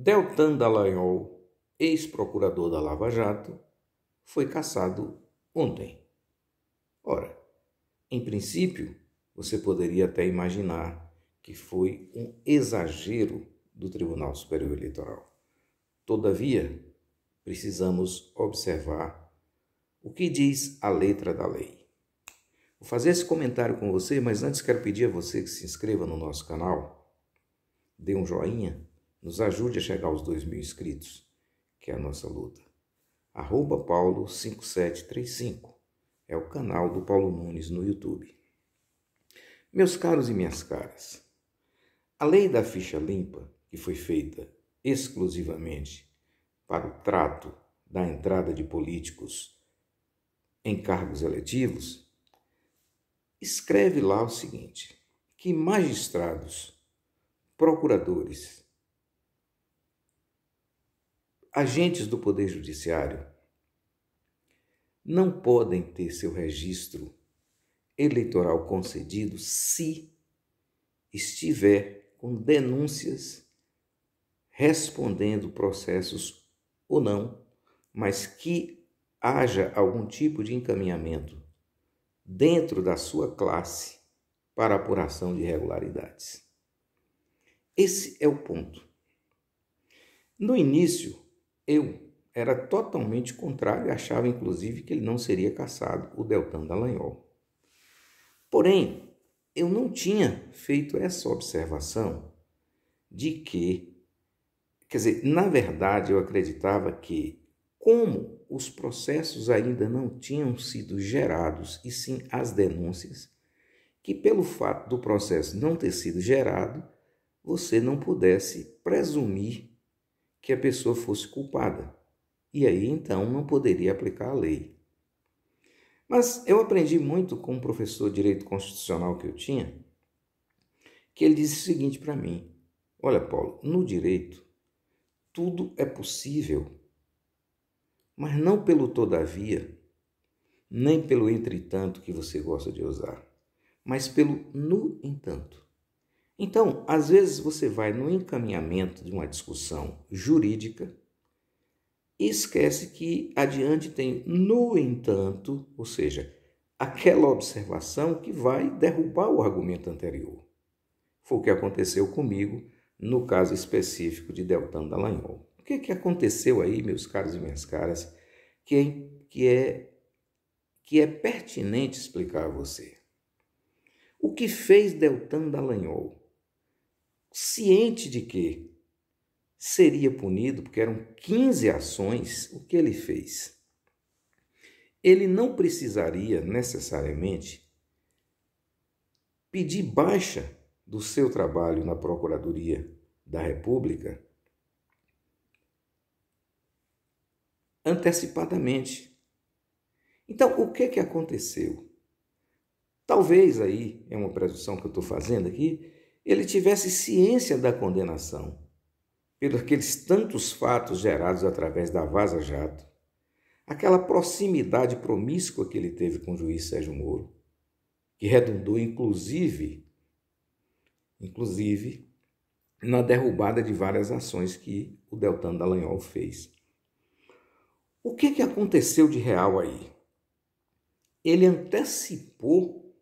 Deltan Dallagnol, ex-procurador da Lava Jato, foi caçado ontem. Ora, em princípio, você poderia até imaginar que foi um exagero do Tribunal Superior Eleitoral. Todavia, precisamos observar o que diz a letra da lei. Vou fazer esse comentário com você, mas antes quero pedir a você que se inscreva no nosso canal, dê um joinha nos ajude a chegar aos 2 mil inscritos, que é a nossa luta. Arroba Paulo 5735 é o canal do Paulo Nunes no YouTube. Meus caros e minhas caras, a lei da ficha limpa, que foi feita exclusivamente para o trato da entrada de políticos em cargos eletivos, escreve lá o seguinte: que magistrados, procuradores agentes do Poder Judiciário não podem ter seu registro eleitoral concedido se estiver com denúncias respondendo processos ou não, mas que haja algum tipo de encaminhamento dentro da sua classe para apuração de irregularidades. Esse é o ponto. No início, eu era totalmente contrário e achava, inclusive, que ele não seria caçado, o Deltan Dallagnol. Porém, eu não tinha feito essa observação de que, quer dizer, na verdade eu acreditava que, como os processos ainda não tinham sido gerados, e sim as denúncias, que pelo fato do processo não ter sido gerado, você não pudesse presumir que a pessoa fosse culpada. E aí então não poderia aplicar a lei. Mas eu aprendi muito com um professor de direito constitucional que eu tinha, que ele disse o seguinte para mim: Olha, Paulo, no direito tudo é possível, mas não pelo todavia, nem pelo entretanto que você gosta de usar, mas pelo no entanto. Então, às vezes você vai no encaminhamento de uma discussão jurídica e esquece que adiante tem no entanto, ou seja, aquela observação que vai derrubar o argumento anterior. Foi o que aconteceu comigo no caso específico de Deltan Dallagnol. O que, é que aconteceu aí, meus caros e minhas caras, que é, que é, que é pertinente explicar a você? O que fez Deltan Dallagnol? ciente de que seria punido, porque eram 15 ações, o que ele fez? Ele não precisaria necessariamente pedir baixa do seu trabalho na Procuradoria da República antecipadamente. Então, o que, que aconteceu? Talvez aí, é uma presunção que eu estou fazendo aqui, ele tivesse ciência da condenação, pelos aqueles tantos fatos gerados através da Vaza Jato, aquela proximidade promíscua que ele teve com o juiz Sérgio Moro, que redundou inclusive inclusive na derrubada de várias ações que o Deltan Dallagnol fez. O que, que aconteceu de real aí? Ele antecipou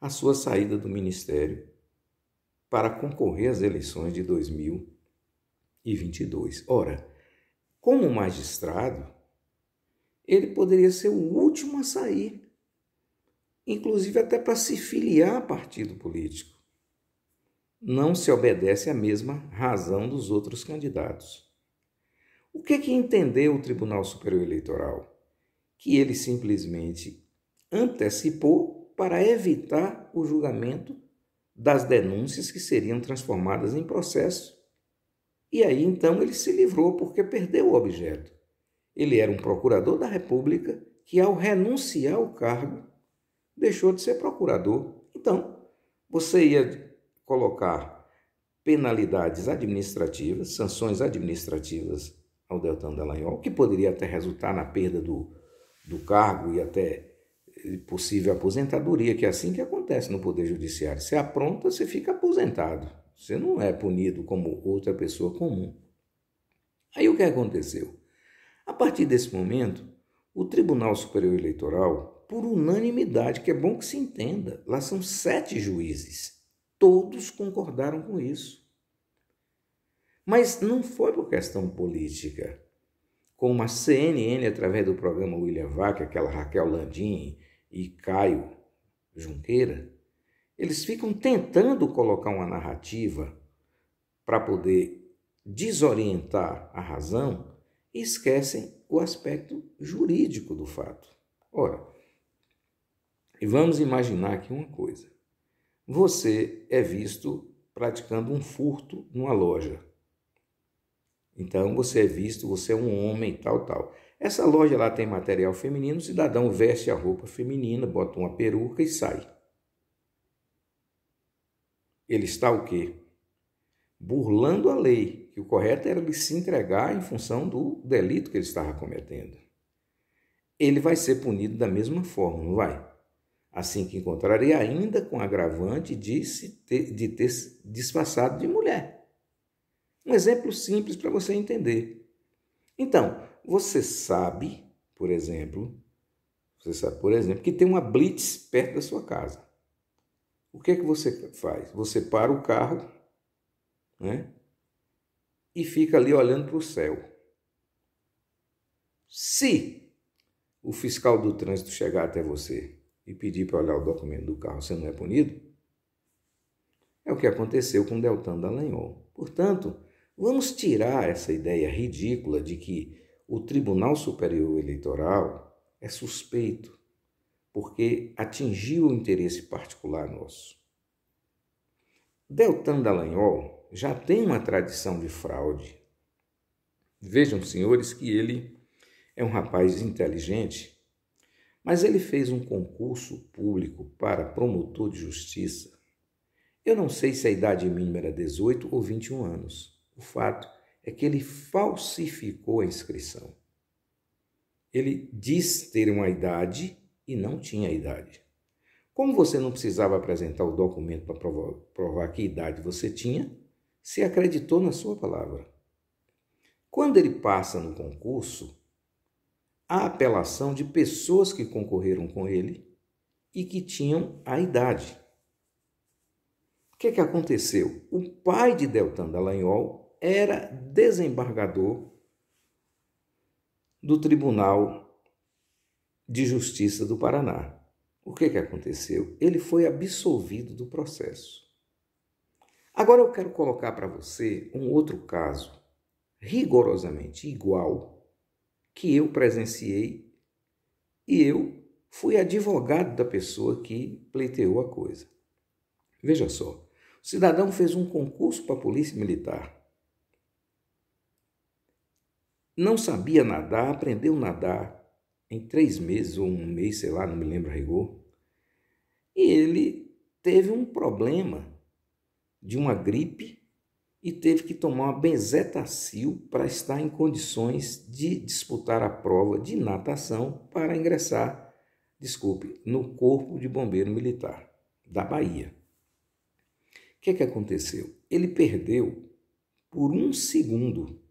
a sua saída do ministério para concorrer às eleições de 2022. Ora, como magistrado, ele poderia ser o último a sair, inclusive até para se filiar a partido político. Não se obedece à mesma razão dos outros candidatos. O que é que entendeu o Tribunal Superior Eleitoral? Que ele simplesmente antecipou para evitar o julgamento das denúncias que seriam transformadas em processo. E aí então ele se livrou porque perdeu o objeto. Ele era um procurador da República que, ao renunciar ao cargo, deixou de ser procurador. Então, você ia colocar penalidades administrativas, sanções administrativas ao Deltan Dallagnol, que poderia até resultar na perda do, do cargo e até possível aposentadoria, que é assim que acontece no Poder Judiciário. Você apronta, você fica aposentado. Você não é punido como outra pessoa comum. Aí o que aconteceu? A partir desse momento, o Tribunal Superior Eleitoral, por unanimidade, que é bom que se entenda, lá são sete juízes, todos concordaram com isso. Mas não foi por questão política como a CNN, através do programa William Vaca, aquela Raquel Landim e Caio Junqueira, eles ficam tentando colocar uma narrativa para poder desorientar a razão e esquecem o aspecto jurídico do fato. Ora, e vamos imaginar aqui uma coisa. Você é visto praticando um furto numa loja. Então você é visto, você é um homem, tal, tal. Essa loja lá tem material feminino, o cidadão veste a roupa feminina, bota uma peruca e sai. Ele está o quê? Burlando a lei, que o correto era ele se entregar em função do delito que ele estava cometendo. Ele vai ser punido da mesma forma, não vai? Assim que encontrar, e ainda com agravante de, ter, de ter disfarçado de mulher. Um exemplo simples para você entender. Então, você sabe, por exemplo, você sabe, por exemplo, que tem uma blitz perto da sua casa. O que é que você faz? Você para o carro, né? E fica ali olhando para o céu. Se o fiscal do trânsito chegar até você e pedir para olhar o documento do carro, você não é punido? É o que aconteceu com Deltan Dallagnol. Portanto, Vamos tirar essa ideia ridícula de que o Tribunal Superior Eleitoral é suspeito porque atingiu o interesse particular nosso. Deltan Dallagnol já tem uma tradição de fraude. Vejam, senhores, que ele é um rapaz inteligente, mas ele fez um concurso público para promotor de justiça. Eu não sei se a idade mínima era 18 ou 21 anos. O fato é que ele falsificou a inscrição. Ele diz ter uma idade e não tinha idade. Como você não precisava apresentar o documento para provar, provar que idade você tinha, se acreditou na sua palavra. Quando ele passa no concurso, há apelação de pessoas que concorreram com ele e que tinham a idade. O que, é que aconteceu? O pai de Deltan Dallagnol era desembargador do Tribunal de Justiça do Paraná. O que, que aconteceu? Ele foi absolvido do processo. Agora eu quero colocar para você um outro caso, rigorosamente igual, que eu presenciei e eu fui advogado da pessoa que pleiteou a coisa. Veja só, o cidadão fez um concurso para a Polícia Militar não sabia nadar, aprendeu a nadar em três meses ou um mês, sei lá, não me lembro a rigor. E ele teve um problema de uma gripe e teve que tomar uma benzetacil para estar em condições de disputar a prova de natação para ingressar, desculpe, no Corpo de Bombeiro Militar da Bahia. O que, é que aconteceu? Ele perdeu por um segundo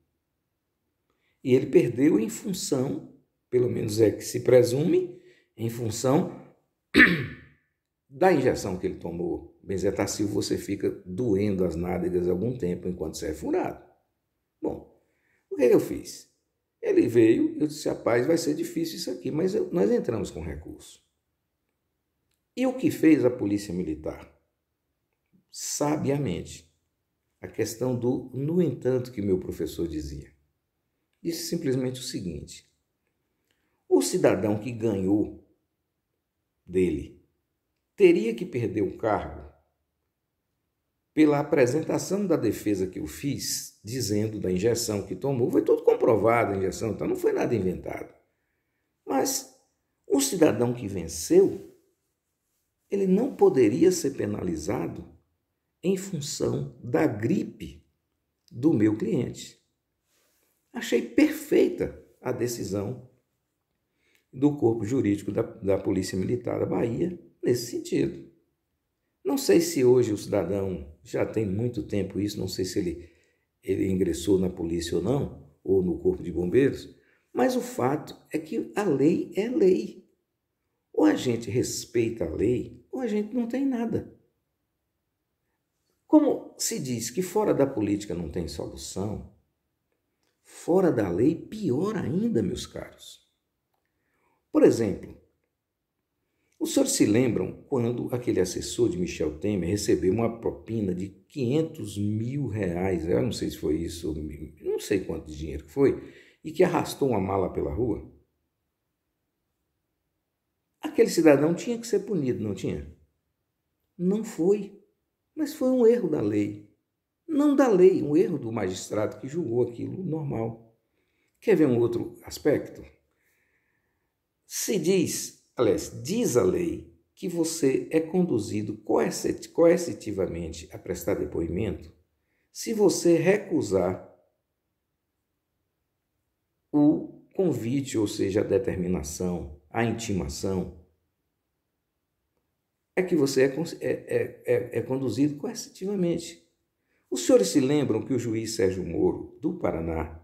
e ele perdeu em função, pelo menos é que se presume, em função da injeção que ele tomou. Benzetacil, você fica doendo as nádegas algum tempo enquanto você é furado. Bom, o que, é que eu fiz? Ele veio, eu disse, rapaz, vai ser difícil isso aqui, mas eu, nós entramos com recurso. E o que fez a polícia militar? Sabiamente. A questão do no entanto que meu professor dizia disse simplesmente o seguinte: o cidadão que ganhou dele teria que perder o cargo pela apresentação da defesa que eu fiz, dizendo da injeção que tomou, foi tudo comprovado a injeção, então não foi nada inventado. Mas o cidadão que venceu, ele não poderia ser penalizado em função da gripe do meu cliente. Achei perfeita a decisão do corpo jurídico da, da Polícia Militar da Bahia nesse sentido. Não sei se hoje o cidadão já tem muito tempo isso, não sei se ele, ele ingressou na polícia ou não, ou no corpo de bombeiros, mas o fato é que a lei é lei. Ou a gente respeita a lei, ou a gente não tem nada. Como se diz que fora da política não tem solução, fora da lei, pior ainda, meus caros. Por exemplo, os senhores se lembram quando aquele assessor de Michel Temer recebeu uma propina de 500 mil reais? Eu não sei se foi isso, não sei quanto de dinheiro que foi, e que arrastou uma mala pela rua? Aquele cidadão tinha que ser punido, não tinha? Não foi, mas foi um erro da lei não da lei, um erro do magistrado que julgou aquilo normal. Quer ver um outro aspecto? Se diz, aliás, diz a lei que você é conduzido coercitivamente a prestar depoimento se você recusar o convite, ou seja, a determinação, a intimação, é que você é, é, é, é, é conduzido coercitivamente. Os senhores se lembram que o juiz Sérgio Moro, do Paraná,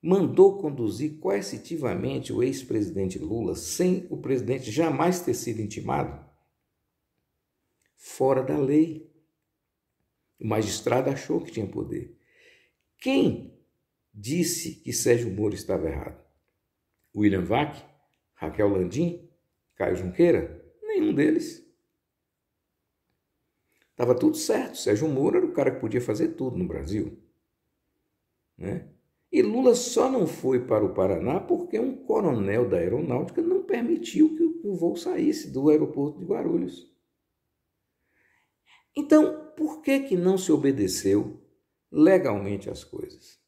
mandou conduzir coercitivamente o ex-presidente Lula sem o presidente jamais ter sido intimado? Fora da lei. O magistrado achou que tinha poder. Quem disse que Sérgio Moro estava errado? William Vac? Raquel Landim? Caio Junqueira? Nenhum deles. Estava tudo certo. Sérgio Moro era o cara que podia fazer tudo no Brasil. Né? E Lula só não foi para o Paraná porque um coronel da aeronáutica não permitiu que o voo saísse do aeroporto de Guarulhos. Então, por que, que não se obedeceu legalmente às coisas?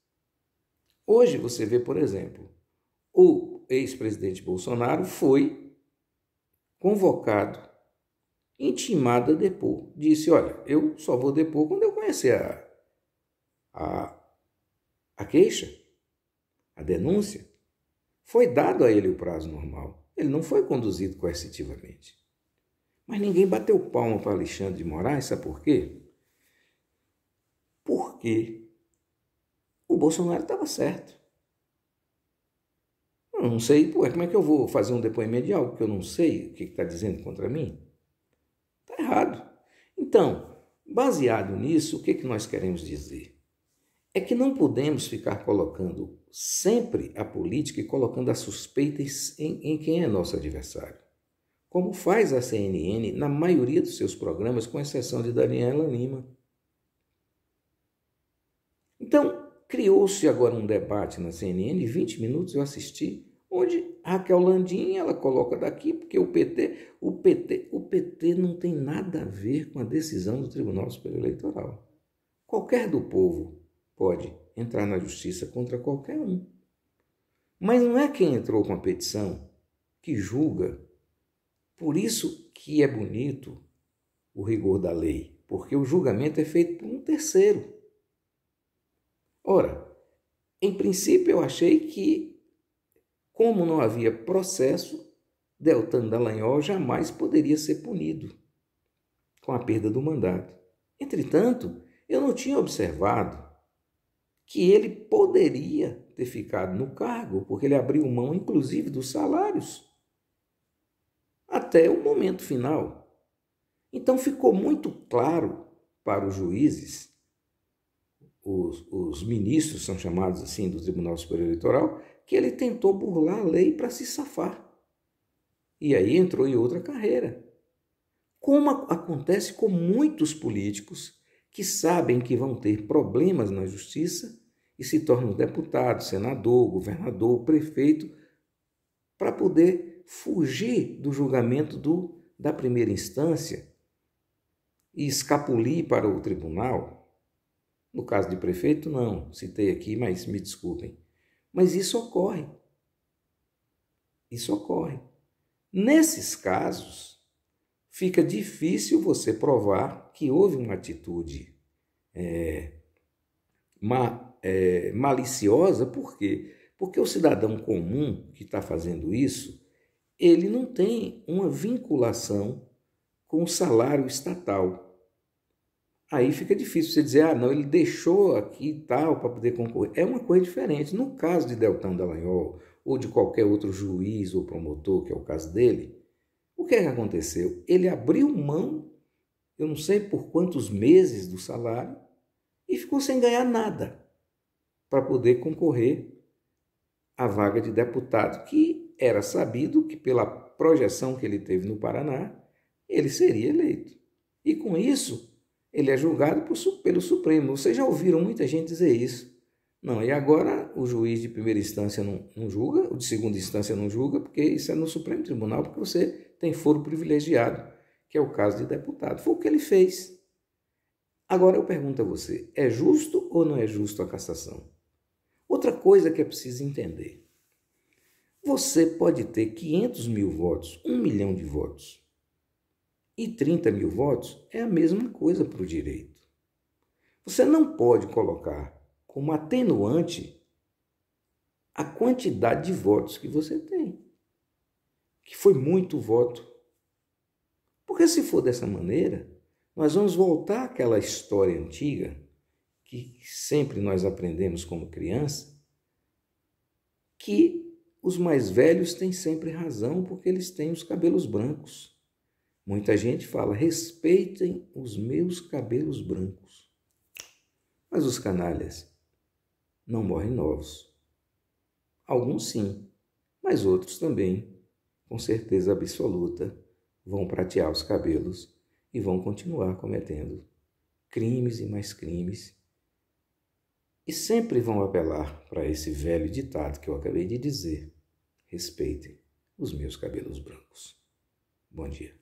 Hoje você vê, por exemplo, o ex-presidente Bolsonaro foi convocado intimada a depor. Disse: Olha, eu só vou depor quando eu conhecer a, a, a queixa, a denúncia. Foi dado a ele o prazo normal. Ele não foi conduzido coercitivamente. Mas ninguém bateu palma para Alexandre de Moraes, sabe por quê? Porque o Bolsonaro estava certo. Eu não sei, pô, como é que eu vou fazer um depoimento de algo que eu não sei o que está dizendo contra mim? errado. Então, baseado nisso, o que, é que nós queremos dizer? É que não podemos ficar colocando sempre a política e colocando as suspeitas em, em quem é nosso adversário, como faz a CNN na maioria dos seus programas, com exceção de Daniela Lima. Então, criou-se agora um debate na CNN, 20 minutos eu assisti, onde Raquel ah, é Landim, ela coloca daqui, porque o PT, o PT, o PT não tem nada a ver com a decisão do Tribunal Superior Eleitoral. Qualquer do povo pode entrar na justiça contra qualquer um. Mas não é quem entrou com a petição que julga. Por isso que é bonito o rigor da lei, porque o julgamento é feito por um terceiro. Ora, em princípio eu achei que como não havia processo, Deltan Dallagnol jamais poderia ser punido com a perda do mandato. Entretanto, eu não tinha observado que ele poderia ter ficado no cargo, porque ele abriu mão, inclusive, dos salários até o momento final. Então ficou muito claro para os juízes, os, os ministros são chamados assim do Tribunal Superior Eleitoral, que ele tentou burlar a lei para se safar. E aí entrou em outra carreira. Como acontece com muitos políticos que sabem que vão ter problemas na justiça e se tornam deputado, senador, governador, prefeito, para poder fugir do julgamento do, da primeira instância e escapulir para o tribunal. No caso de prefeito, não, citei aqui, mas me desculpem. Mas isso ocorre. Isso ocorre. Nesses casos, fica difícil você provar que houve uma atitude é, ma, é, maliciosa, por quê? Porque o cidadão comum que está fazendo isso, ele não tem uma vinculação com o salário estatal aí fica difícil você dizer, ah, não, ele deixou aqui e tal para poder concorrer. É uma coisa diferente. No caso de Deltan Dallagnol ou de qualquer outro juiz ou promotor, que é o caso dele, o que é que aconteceu? Ele abriu mão, eu não sei por quantos meses do salário, e ficou sem ganhar nada para poder concorrer à vaga de deputado, que era sabido que pela projeção que ele teve no Paraná, ele seria eleito. E com isso, ele é julgado por, pelo Supremo. Vocês já ouviram muita gente dizer isso. Não, e agora o juiz de primeira instância não, não, julga, o de segunda instância não julga, porque isso é no Supremo Tribunal, porque você tem foro privilegiado, que é o caso de deputado. Foi o que ele fez. Agora eu pergunto a você: é justo ou não é justo a cassação? Outra coisa que é preciso entender: você pode ter 500 mil votos, 1 milhão de votos e 30 mil votos é a mesma coisa para o direito. Você não pode colocar como atenuante a quantidade de votos que você tem, que foi muito voto. Porque se for dessa maneira, nós vamos voltar àquela história antiga que sempre nós aprendemos como criança, que os mais velhos têm sempre razão porque eles têm os cabelos brancos. Muita gente fala: respeitem os meus cabelos brancos. Mas os canalhas não morrem novos. Alguns sim, mas outros também, com certeza absoluta, vão pratear os cabelos e vão continuar cometendo crimes e mais crimes. E sempre vão apelar para esse velho ditado que eu acabei de dizer: respeitem os meus cabelos brancos. Bom dia.